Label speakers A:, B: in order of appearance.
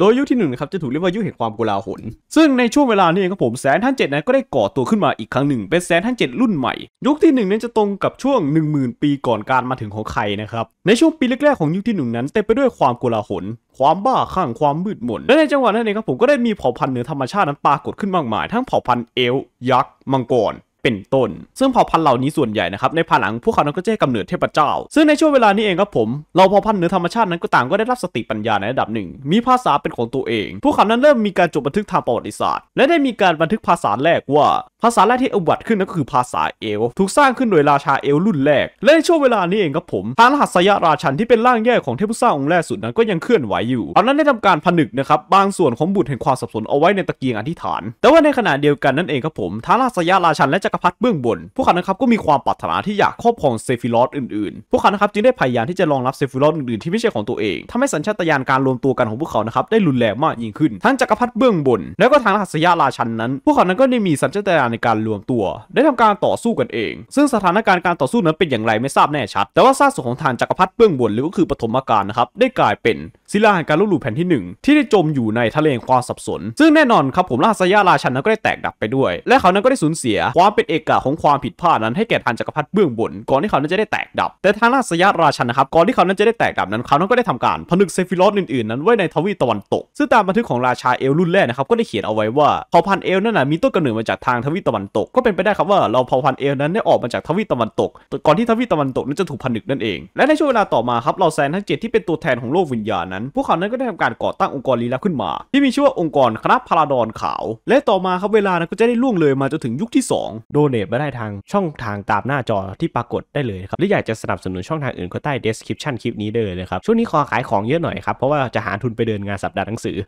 A: ดยยุคที่หนึ่งครับจะถูกเรียกว่ายุคแห่งความโกลาหล ซึ่งในช่วงเวลานี้เองครับผมแสนท่านเจ็ดนั้นก็ได้ก่อตัวขึ้นมาอีกครั้งหนึ่งเป็นแสนท่านเจ็ดรุ่นใหม่ ยุคที่หนึ่งนั้นจะตรงกับช่วง 10,000 ปีก่อนการมาถึงของใครนะครับ ในช่วงปีแรกๆของยุคที่หนึ่งนั้น เต็มไปด้วยความโกลาหล ความบ้าคลั่งความมืดมนและในจังหวะนั้นเองครับผมก็ได้มีเผ่าพันธุ์เหนือธรรมชาตินั้นปรากฏขึ้นมากมายทั้งเผ่าพันธุ์เอลยักษ์มังกรเป็นต้น ซึ่งเผ่าพันธุ์เหล่านี้ส่วนใหญ่นะครับในภายหลังพวกเขานั้นก็จะกำเนิดเทพเจ้า ซึ่งในช่วงเวลานี้เองครับผมเราเผ่าพันธุ์เหนือธรรมชาตินั้นก็ต่างก็ได้รับสติปัญญาในระดับหนึ่ง มีภาษาเป็นของตัวเองพวกเขานั้นเริ่มมีการจดบันทึกทางประวัติศาสตร์ และได้มีการบันทึกภาษาแรกว่าภาษาแรกที่อวบัตขึ้นนั่นก็คือภาษาเอลถูกสร้างขึ้นโดยราชาเอลรุ่นแรกและในช่วงเวลานี้เองครับผมทาะรหัสยราชันที่เป็นร่างแย่ของเทพุท้าองค์แรกสุดนั้นก็ยังเคลื่อนไหวอยู่เอานั้นได้ทำการผนึกนะครับบางส่วนของบุตรแห่งความสับสนเอาไว้ในตะเกียงอธิษฐาน แต่ว่าในขณะเดียวกันนั่นเองครับผมท้ารัสยาราชันและจักรพรรดิเบื้องบน พวกเขานะครับก็มีความปรารถนาที่อยากครอบครองเซฟิลอสอื่นๆพวกเขานะครับจึงได้พยายามที่จะรองรับเซฟิลอสอื่นๆที่ไม่ใช่ของตัวเองทำให้สัญชาตญาณการรวมตัวกันของพวกเขานะครับได้รุนแรงมากยิ่งขึ้นทั้งจักรพรรดิเบื้องบน แล้วก็ทางราสยาราชันนั้นพวกเขานั้นก็ได้มีสัญชาตญาณในการรวมตัวได้ทำการต่อสู้กันเอง ซึ่งสถานการณ์การต่อสู้นั้นเป็นอย่างไรไม่ทราบแน่ชัดแต่ว่าซากศพของฐานจักรพรรดิเบื้องบนหรือก็คือปฐมกาลนะครับได้กลายเป็นศิลาแห่งการลบหลู่แผ่นที่1ที่ได้จมอยู่ในทะเลความสับสน ซึ่งแน่นอนครับผมราชสยาราชันนั้นก็ได้แตกดับไปด้วย และเขานั้นก็ได้สูญเสียความเป็นเอกาของความผิดพลาดนั้นให้แก่ฐานจักรพรรดิเบื้องบน ก่อนที่เขานั้นจะได้แตกดับ แต่ทางราชสยาราชันนะครับก่อนที่เขานั้นจะได้แตกดับนั้นเขานั้นก็ได้ทำการผนึกเซฟิลอสอื่นๆนั้นไว้ในทวีตะวันตกซึ่งตามบันทึกของราชาเอลรุ่นแรกนะครับก็ได้เขียนเอาไว้ว่าเผ่าพันธุ์เอลนั้นนะมีต้นกำเนิดมาจากทางทวีวีตะวันตกก็เป็นไปได้ครับว่าเราเผ่าพันธุ์เอลนั้นได้ออกมาจากทวีตะวันตก ก่อนที่ทวีตะวันตกนั้นจะถูกผนึกนั่นเอง และในช่วงเวลาต่อมาครับเราแซนทั้งเจ็ดที่เป็นตัวแทนของโลกวิญญาณนั้นพวกเขานั้นก็ได้ทำการก่อตั้งองค์กรลีลาขึ้นมา ที่มีชื่อว่าองค์กรคณะพาราดอนขาว และต่อมาครับเวลานั้นก็จะได้ล่วงเลยมาจนถึงยุคที่ 2โดเนทมาได้ทางช่องทางตามหน้าจอที่ปรากฏได้เลยครับหรืออยากจะสนับสนุนช่องทางอื่นก็ใต้ description คลิปนี้ได้เลยครับช่วงนี้ขอขายของเยอะหน่อยครับเพราะว่าจะหาทุนไปเดินงานสัปดาห์หนังสือ